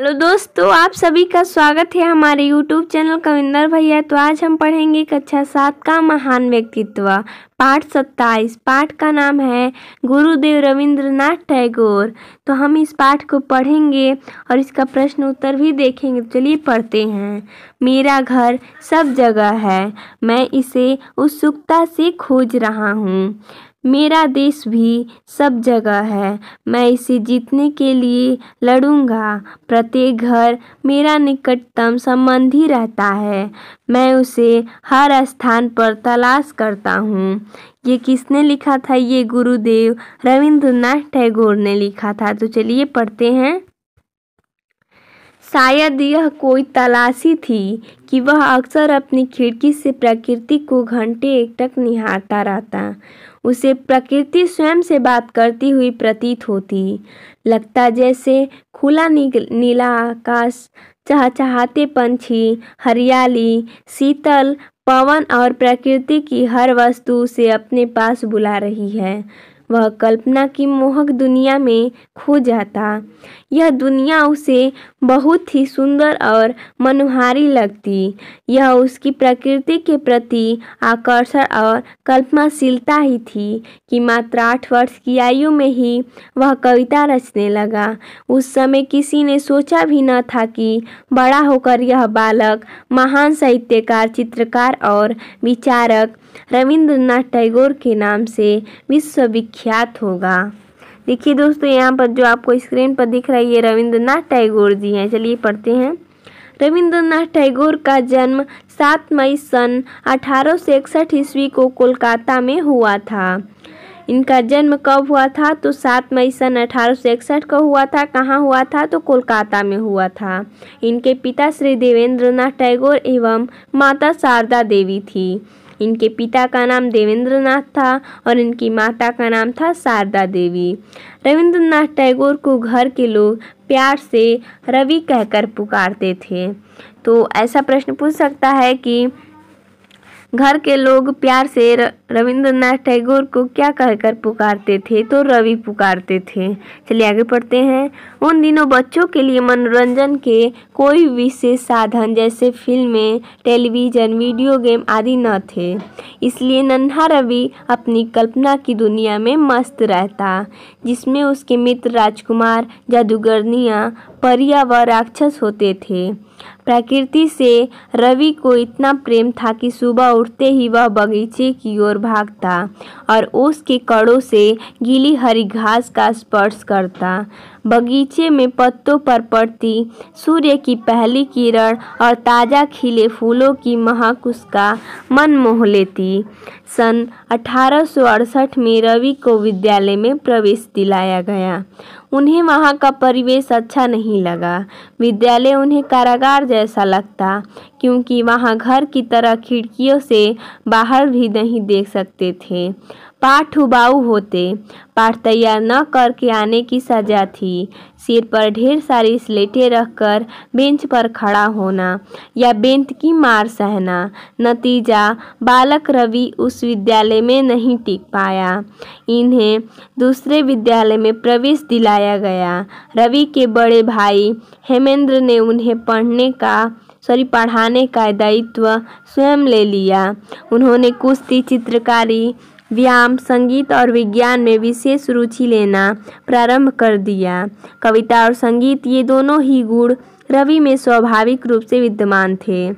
hello दोस्तों आप सभी का स्वागत है हमारे यूट्यूब चैनल कविंदर भैया तो आज हम पढ़ेंगे कक्षा अच्छा सात का महान व्यक्तित्व पाठ सत्ताईस पाठ का नाम है गुरुदेव रविंद्रनाथ टैगोर तो हम इस पाठ को पढ़ेंगे और इसका प्रश्न उत्तर भी देखेंगे तो चलिए पढ़ते हैं मेरा घर सब जगह है मैं इसे उत्सुकता से खोज रहा हूँ मेरा देश भी सब जगह है मैं इसे जीतने के लिए लड़ूंगा प्रत्येक घर मेरा निकटतम संबंधी रहता है मैं उसे हर स्थान पर तलाश करता हूँ ये किसने लिखा था ये गुरुदेव रविंद्रनाथ टैगोर ने लिखा था तो चलिए पढ़ते हैं शायद यह कोई तलाशी थी कि वह अक्सर अपनी खिड़की से प्रकृति को घंटे एक तक निहारता रहता उसे प्रकृति स्वयं से बात करती हुई प्रतीत होती लगता जैसे खुला नीला आकाश चहचहाते पंछी हरियाली शीतल पवन और प्रकृति की हर वस्तु उसे अपने पास बुला रही है वह कल्पना की मोहक दुनिया में खो जाता यह दुनिया उसे बहुत ही सुंदर और मनोहारी लगती यह उसकी प्रकृति के प्रति आकर्षण और कल्पनाशीलता ही थी कि मात्र आठ वर्ष की आयु में ही वह कविता रचने लगा उस समय किसी ने सोचा भी न था कि बड़ा होकर यह बालक महान साहित्यकार चित्रकार और विचारक रविंद्रनाथ टैगोर के नाम से विश्वविख्यात विख्यात होगा देखिए दोस्तों यहाँ पर जो आपको स्क्रीन पर दिख रहा है ये रविंद्रनाथ टैगोर जी हैं चलिए पढ़ते हैं रविंद्रनाथ टैगोर का जन्म 7 मई सन अठारह सौ इकसठ ईस्वी को कोलकाता में हुआ था इनका जन्म कब हुआ था तो 7 मई सन अठारह को हुआ था कहाँ हुआ था तो कोलकाता में हुआ था इनके पिता श्री देवेंद्रनाथ टैगोर एवं माता शारदा देवी थी इनके पिता का नाम देवेंद्रनाथ था और इनकी माता का नाम था शारदा देवी रविंद्रनाथ टैगोर को घर के लोग प्यार से रवि कहकर पुकारते थे तो ऐसा प्रश्न पूछ सकता है कि घर के लोग प्यार से रविंद्रनाथ टैगोर को क्या कहकर पुकारते थे तो रवि पुकारते थे चलिए आगे पढ़ते हैं उन दिनों बच्चों के लिए मनोरंजन के कोई विशेष साधन जैसे फिल्में टेलीविज़न वीडियो गेम आदि न थे इसलिए नन्हा रवि अपनी कल्पना की दुनिया में मस्त रहता जिसमें उसके मित्र राजकुमार जादूगरनियाँ परिया व राक्षस होते थे प्रकृति से रवि को इतना प्रेम था कि सुबह उठते ही वह बगीचे की ओर भागता और उसके कड़ों से गीली हरी घास का स्पर्श करता बगीचे में पत्तों पर पड़ती सूर्य की पहली किरण और ताज़ा खिले फूलों की महक उसका मन मोह लेती सन अठारह में रवि को विद्यालय में प्रवेश दिलाया गया उन्हें वहाँ का परिवेश अच्छा नहीं लगा विद्यालय उन्हें कारागार जैसा लगता क्योंकि वहाँ घर की तरह खिड़कियों से बाहर भी नहीं देख सकते थे पाठ उबाऊ होते पाठ तैयार न करके आने की सजा थी सिर पर ढेर सारी स्लेटें रखकर बेंच पर खड़ा होना या बेंत की मार सहना नतीजा बालक रवि उस विद्यालय में नहीं टिक पाया इन्हें दूसरे विद्यालय में प्रवेश दिलाया गया रवि के बड़े भाई हेमेंद्र ने उन्हें पढ़ने का सॉरी पढ़ाने का दायित्व स्वयं ले लिया उन्होंने कुश्ती चित्रकारी व्यायाम संगीत और विज्ञान में विशेष रुचि लेना प्रारंभ कर दिया कविता और संगीत ये दोनों ही गुण रवि में स्वाभाविक रूप से विद्यमान थे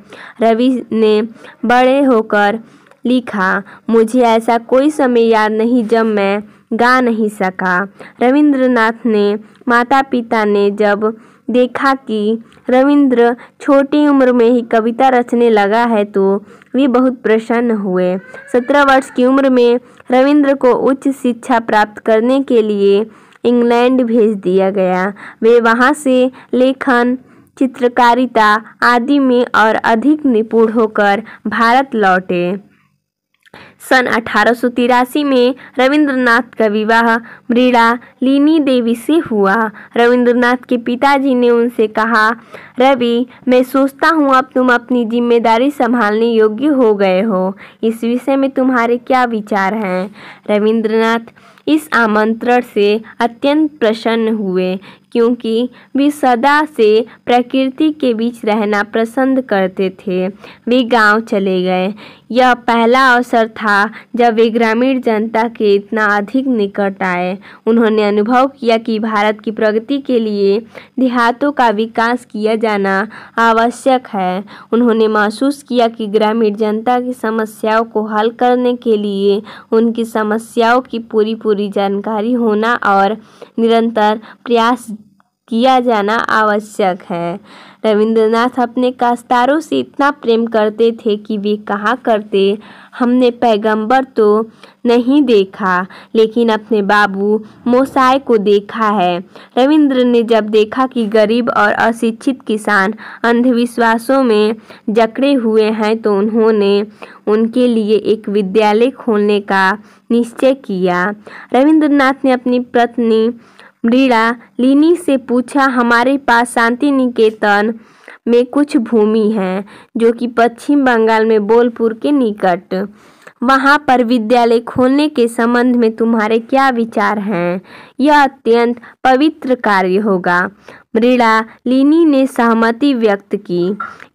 रवि ने बड़े होकर लिखा मुझे ऐसा कोई समय याद नहीं जब मैं गा नहीं सका रविंद्रनाथ ने माता पिता ने जब देखा कि रविंद्र छोटी उम्र में ही कविता रचने लगा है तो वे बहुत प्रसन्न हुए सत्रह वर्ष की उम्र में रविंद्र को उच्च शिक्षा प्राप्त करने के लिए इंग्लैंड भेज दिया गया वे वहाँ से लेखन चित्रकारिता आदि में और अधिक निपुण होकर भारत लौटे सन अठारह में रविंद्रनाथ का विवाह लीनी देवी से हुआ रविंद्रनाथ के पिताजी ने उनसे कहा रवि मैं सोचता हूँ अब तुम अपनी जिम्मेदारी संभालने योग्य हो गए हो इस विषय में तुम्हारे क्या विचार हैं रविंद्रनाथ इस आमंत्रण से अत्यंत प्रसन्न हुए क्योंकि वे सदा से प्रकृति के बीच रहना पसंद करते थे वे गांव चले गए यह पहला अवसर था जब वे ग्रामीण जनता के इतना अधिक निकट आए उन्होंने अनुभव किया कि भारत की प्रगति के लिए देहातों का विकास किया जाना आवश्यक है उन्होंने महसूस किया कि ग्रामीण जनता की समस्याओं को हल करने के लिए उनकी समस्याओं की पूरी पूरी जानकारी होना और निरंतर प्रयास किया जाना आवश्यक है रविंद्रनाथ अपने काश्तारों से इतना प्रेम करते थे कि वे कहा करते हमने पैगंबर तो नहीं देखा लेकिन अपने बाबू मोसाय को देखा है रविंद्र ने जब देखा कि गरीब और अशिक्षित किसान अंधविश्वासों में जकड़े हुए हैं तो उन्होंने उनके लिए एक विद्यालय खोलने का निश्चय किया रविंद्रनाथ ने अपनी पत्नी लिनी से पूछा हमारे पास शांति निकेतन में कुछ भूमि है जो कि पश्चिम बंगाल में बोलपुर के निकट वहाँ पर विद्यालय खोलने के संबंध में तुम्हारे क्या विचार हैं यह अत्यंत पवित्र कार्य होगा मृणा लीनी ने सहमति व्यक्त की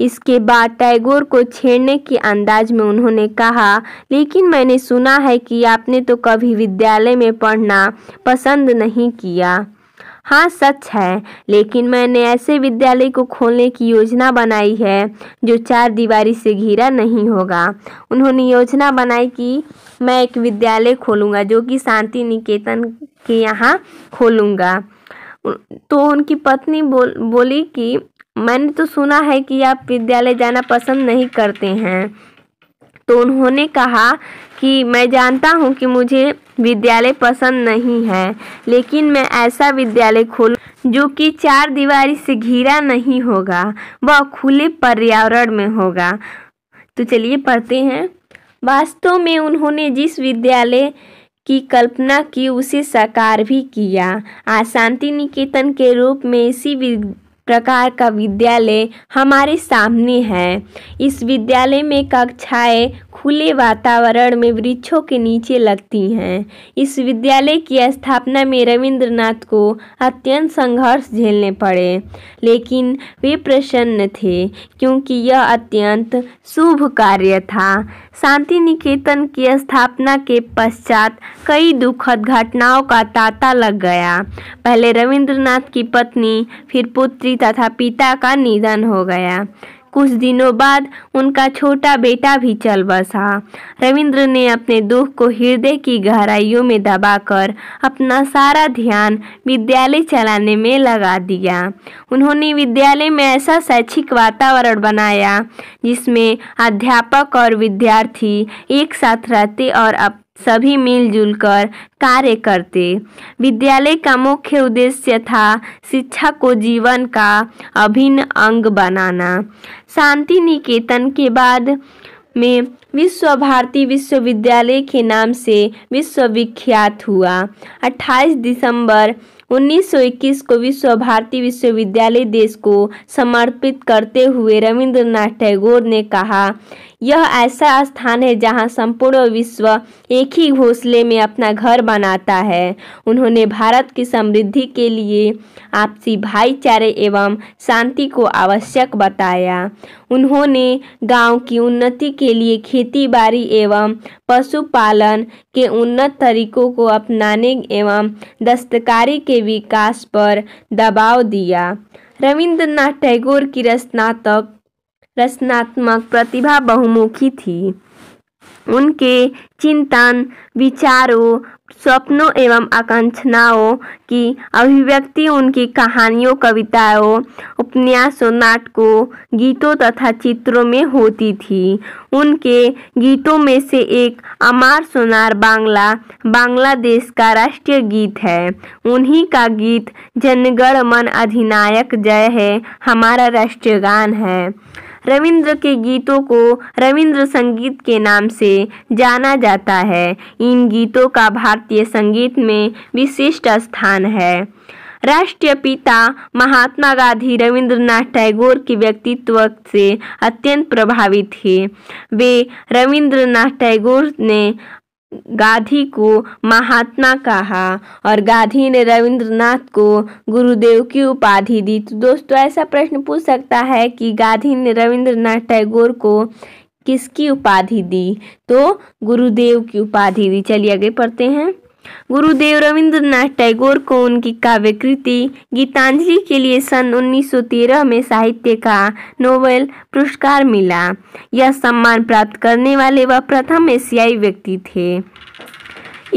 इसके बाद टैगोर को छेड़ने के अंदाज में उन्होंने कहा लेकिन मैंने सुना है कि आपने तो कभी विद्यालय में पढ़ना पसंद नहीं किया हाँ सच है लेकिन मैंने ऐसे विद्यालय को खोलने की योजना बनाई है जो चार दीवारी से घिरा नहीं होगा उन्होंने योजना बनाई कि मैं एक विद्यालय खोलूँगा जो कि शांति निकेतन के यहाँ खोलूँगा तो उनकी पत्नी बोल बोली कि मैंने तो सुना है कि आप विद्यालय जाना पसंद नहीं करते हैं तो उन्होंने कहा कि मैं जानता हूँ कि मुझे विद्यालय पसंद नहीं है लेकिन मैं ऐसा विद्यालय खोलूँ जो कि चार दीवारी से घिरा नहीं होगा वह खुले पर्यावरण में होगा तो चलिए पढ़ते हैं वास्तव में उन्होंने जिस विद्यालय की कल्पना की उसे साकार भी किया आशांति निकेतन के रूप में इसी प्रकार का विद्यालय हमारे सामने है इस विद्यालय में कक्षाएं खुले वातावरण में वृक्षों के नीचे लगती हैं इस विद्यालय की स्थापना में रविंद्रनाथ को अत्यंत संघर्ष झेलने पड़े लेकिन वे प्रसन्न थे क्योंकि यह अत्यंत शुभ कार्य था शांति निकेतन की स्थापना के पश्चात कई दुखद घटनाओं का तांता लग गया पहले रविंद्रनाथ की पत्नी फिर पुत्री तथा पिता का निधन हो गया कुछ दिनों बाद उनका छोटा बेटा भी चल बसा रविंद्र ने अपने दुख को हृदय की गहराइयों में दबाकर अपना सारा ध्यान विद्यालय चलाने में लगा दिया उन्होंने विद्यालय में ऐसा शैक्षिक वातावरण बनाया जिसमें अध्यापक और विद्यार्थी एक साथ रहते और अप सभी मिलजुल कर कार्य करते विद्यालय का मुख्य उद्देश्य था शिक्षा को जीवन का अभिन्न अंग बनाना शांति निकेतन के बाद में विश्व भारती विश्वविद्यालय के नाम से विश्वविख्यात हुआ 28 दिसंबर 1921 को विश्व भारती विश्वविद्यालय देश को समर्पित करते हुए रविंद्रनाथ टैगोर ने कहा यह ऐसा स्थान है जहाँ संपूर्ण विश्व एक ही घोंसले में अपना घर बनाता है उन्होंने भारत की समृद्धि के लिए आपसी भाईचारे एवं शांति को आवश्यक बताया उन्होंने गांव की उन्नति के लिए खेतीबाड़ी एवं पशुपालन के उन्नत तरीकों को अपनाने एवं दस्तकारी के विकास पर दबाव दिया रविंद्रनाथ टैगोर की रचनात्मक रचनात्मक प्रतिभा बहुमुखी थी उनके चिंतन विचारों स्वप्नों एवं आकांक्षाओं की अभिव्यक्ति उनकी कहानियों कविताओं उपन्यासों नाटकों गीतों तथा चित्रों में होती थी उनके गीतों में से एक अमार सोनार बांग्ला बांग्लादेश का राष्ट्रीय गीत है उन्हीं का गीत जनगण मन अधिनायक जय है हमारा राष्ट्रीय गान है रविंद्र के गीतों को रविंद्र संगीत के नाम से जाना जाता है इन गीतों का भारतीय संगीत में विशिष्ट स्थान है राष्ट्रीय पिता महात्मा गांधी रविंद्रनाथ टैगोर के व्यक्तित्व से अत्यंत प्रभावित थे वे रविंद्रनाथ टैगोर ने गांधी को महात्मा कहा और गांधी ने रविंद्रनाथ को गुरुदेव की उपाधि दी तो दोस्तों ऐसा प्रश्न पूछ सकता है कि गांधी ने रविंद्रनाथ टैगोर को किसकी उपाधि दी तो गुरुदेव की उपाधि दी चलिए आगे पढ़ते हैं गुरुदेव रविंद्रनाथ टैगोर को उनकी काव्य कृति गीतांजलि के लिए सन 1913 में साहित्य का नोबेल पुरस्कार मिला यह सम्मान प्राप्त करने वाले वह वा प्रथम एशियाई व्यक्ति थे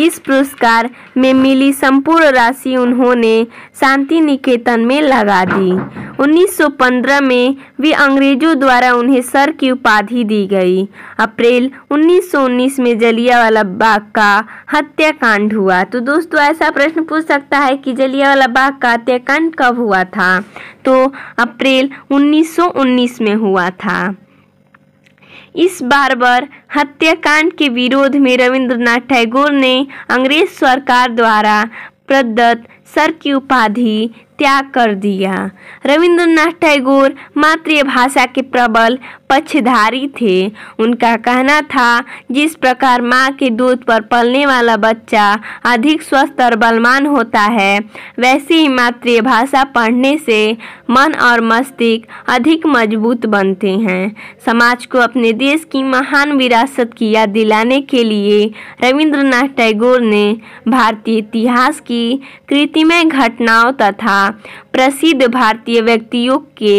इस पुरस्कार में मिली संपूर्ण राशि उन्होंने शांति निकेतन में लगा दी 1915 में वे अंग्रेजों द्वारा उन्हें सर की उपाधि दी गई अप्रैल 1919 में जलियावाला बाग का हत्याकांड हुआ तो दोस्तों ऐसा प्रश्न पूछ सकता है कि जलियावाला बाग का हत्याकांड कब हुआ था तो अप्रैल 1919 में हुआ था इस बार बार हत्याकांड के विरोध में रविंद्रनाथ टैगोर ने अंग्रेज सरकार द्वारा प्रदत्त सर की उपाधि त्याग कर दिया रविंद्रनाथ टैगोर मातृभाषा के प्रबल पक्षधारी थे उनका कहना था जिस प्रकार माँ के दूध पर पलने वाला बच्चा अधिक स्वस्थ और बलवान होता है वैसे ही मातृभाषा पढ़ने से मन और मस्तिष्क अधिक मजबूत बनते हैं समाज को अपने देश की महान विरासत की याद दिलाने के लिए रविंद्रनाथ टैगोर ने भारतीय इतिहास की कृतिमय घटनाओं तथा प्रसिद्ध भारतीय व्यक्तियों के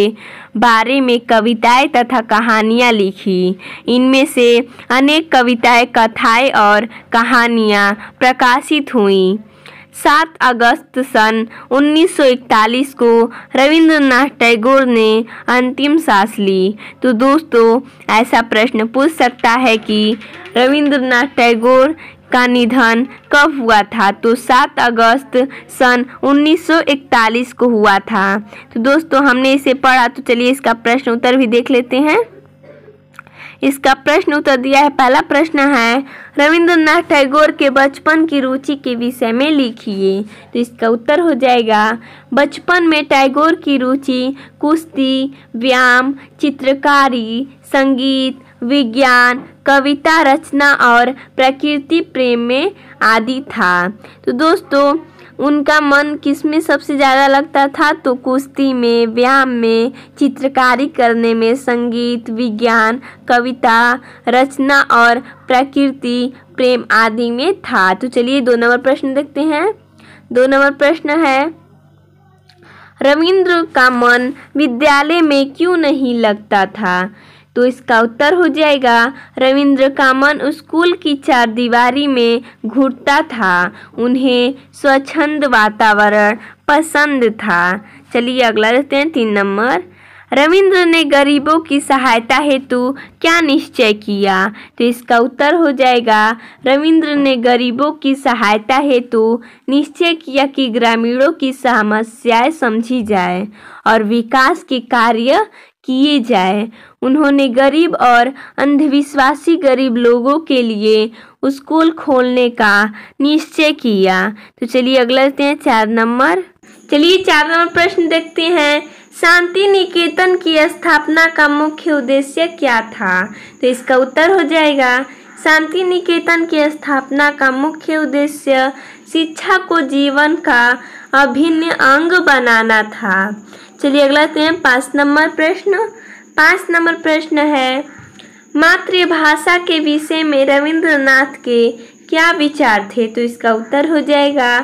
बारे में कविताएं तथा कहानियां लिखी इनमें से अनेक कविताएं कथाएं और कहानियां प्रकाशित हुईं सात अगस्त सन 1941 को रविंद्रनाथ टैगोर ने अंतिम सांस ली तो दोस्तों ऐसा प्रश्न पूछ सकता है कि रविंद्रनाथ टैगोर का निधन कब हुआ था तो 7 अगस्त सन 1941 को हुआ था तो दोस्तों हमने इसे पढ़ा तो चलिए इसका प्रश्न उत्तर भी देख लेते हैं इसका प्रश्न उत्तर दिया है पहला प्रश्न है रविंद्रनाथ टैगोर के बचपन की रुचि के विषय में लिखिए तो इसका उत्तर हो जाएगा बचपन में टैगोर की रुचि कुश्ती व्यायाम चित्रकारी संगीत विज्ञान कविता रचना और प्रकृति प्रेम में आदि था तो दोस्तों उनका मन किस में सबसे ज़्यादा लगता था तो कुश्ती में व्यायाम में चित्रकारी करने में संगीत विज्ञान कविता रचना और प्रकृति प्रेम आदि में था तो चलिए दो नंबर प्रश्न देखते हैं दो नंबर प्रश्न है रविंद्र का मन विद्यालय में क्यों नहीं लगता था तो इसका उत्तर हो जाएगा रविंद्र कामन स्कूल की चार दीवारी में घूरता था उन्हें स्वच्छंद वातावरण पसंद था चलिए अगला रहते हैं तीन नंबर रविंद्र ने गरीबों की सहायता हेतु क्या निश्चय किया तो इसका उत्तर हो जाएगा रविंद्र ने गरीबों की सहायता हेतु निश्चय किया कि ग्रामीणों की समस्याएं समझी जाए और विकास के कार्य किए जाए उन्होंने गरीब और अंधविश्वासी गरीब लोगों के लिए स्कूल खोलने का निश्चय किया तो चलिए अगला लेते हैं चार नंबर चलिए चार नंबर प्रश्न देखते हैं शांति निकेतन की स्थापना का मुख्य उद्देश्य क्या था तो इसका उत्तर हो जाएगा शांति निकेतन की स्थापना का मुख्य उद्देश्य शिक्षा को जीवन का अभिन्न अंग बनाना था चलिए अगला देखते हैं पाँच नंबर प्रश्न पाँच नंबर प्रश्न है मातृभाषा के विषय में रविंद्रनाथ के क्या विचार थे तो इसका उत्तर हो जाएगा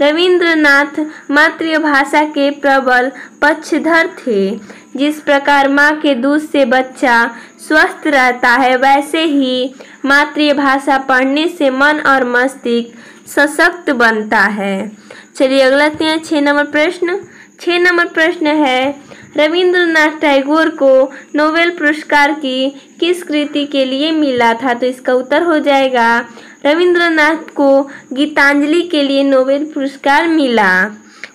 रविंद्रनाथ मातृभाषा के प्रबल पक्षधर थे जिस प्रकार माँ के दूध से बच्चा स्वस्थ रहता है वैसे ही मातृभाषा पढ़ने से मन और मस्तिष्क सशक्त बनता है चलिए अगला हैं छः नंबर प्रश्न छः नंबर प्रश्न है रविंद्रनाथ टैगोर को नोबेल पुरस्कार की किस कृति के लिए मिला था तो इसका उत्तर हो जाएगा रविंद्रनाथ को गीतांजलि के लिए नोबेल पुरस्कार मिला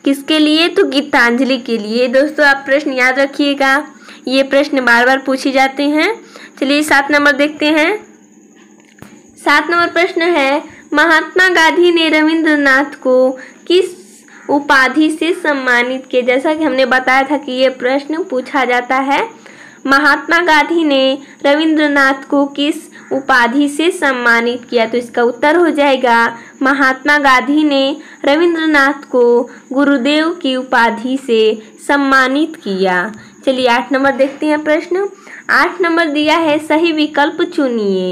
किसके लिए तो गीतांजलि के लिए दोस्तों आप प्रश्न याद रखिएगा ये प्रश्न बार बार पूछे जाते हैं चलिए सात नंबर देखते हैं सात नंबर प्रश्न है महात्मा गांधी ने रविंद्रनाथ को किस उपाधि से सम्मानित किए जैसा कि हमने बताया था कि ये प्रश्न पूछा जाता है महात्मा गांधी ने रविंद्रनाथ को किस उपाधि से सम्मानित किया तो इसका उत्तर हो जाएगा महात्मा गांधी ने रविंद्रनाथ को गुरुदेव की उपाधि से सम्मानित किया चलिए आठ नंबर देखते हैं प्रश्न आठ नंबर दिया है सही विकल्प चुनिए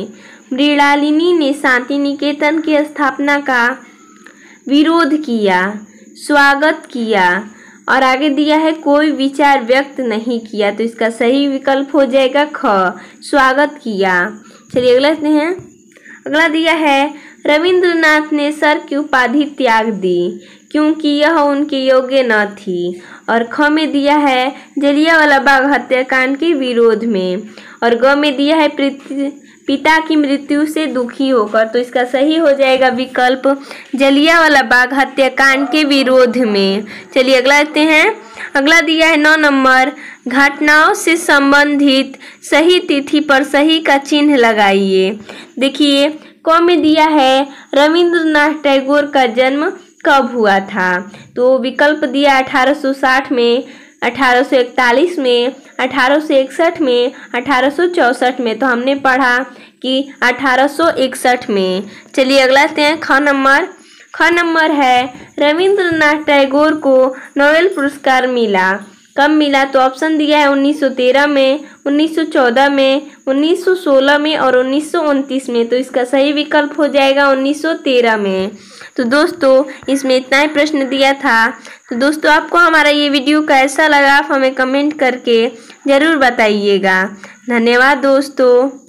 मृणालिनी ने शांति निकेतन की स्थापना का विरोध किया स्वागत किया और आगे दिया है कोई विचार व्यक्त नहीं किया तो इसका सही विकल्प हो जाएगा ख स्वागत किया चलिए अगला लेते हैं अगला दिया है रविंद्रनाथ ने सर की उपाधि त्याग दी क्योंकि यह उनके योग्य न थी और ख में दिया है जलियावाला बाग हत्याकांड के विरोध में और ग में दिया है पृथ्वी पिता की मृत्यु से दुखी होकर तो इसका सही हो जाएगा विकल्प जलिया वाला बाग हत्याकांड के विरोध में चलिए अगला लेते हैं अगला दिया है नौ नंबर घटनाओं से संबंधित सही तिथि पर सही का चिन्ह लगाइए देखिए क में दिया है रविंद्रनाथ टैगोर का जन्म कब हुआ था तो विकल्प दिया अठारह में 1841 में 1861 में 1864 में तो हमने पढ़ा कि 1861 में चलिए अगला आते हैं ख नंबर ख नंबर है रविंद्रनाथ टैगोर को नोबेल पुरस्कार मिला कब मिला तो ऑप्शन दिया है 1913 में 1914 में 1916 में और उन्नीस में तो इसका सही विकल्प हो जाएगा 1913 में तो दोस्तों इसमें इतना ही प्रश्न दिया था तो दोस्तों आपको हमारा ये वीडियो कैसा लगा आप हमें कमेंट करके ज़रूर बताइएगा धन्यवाद दोस्तों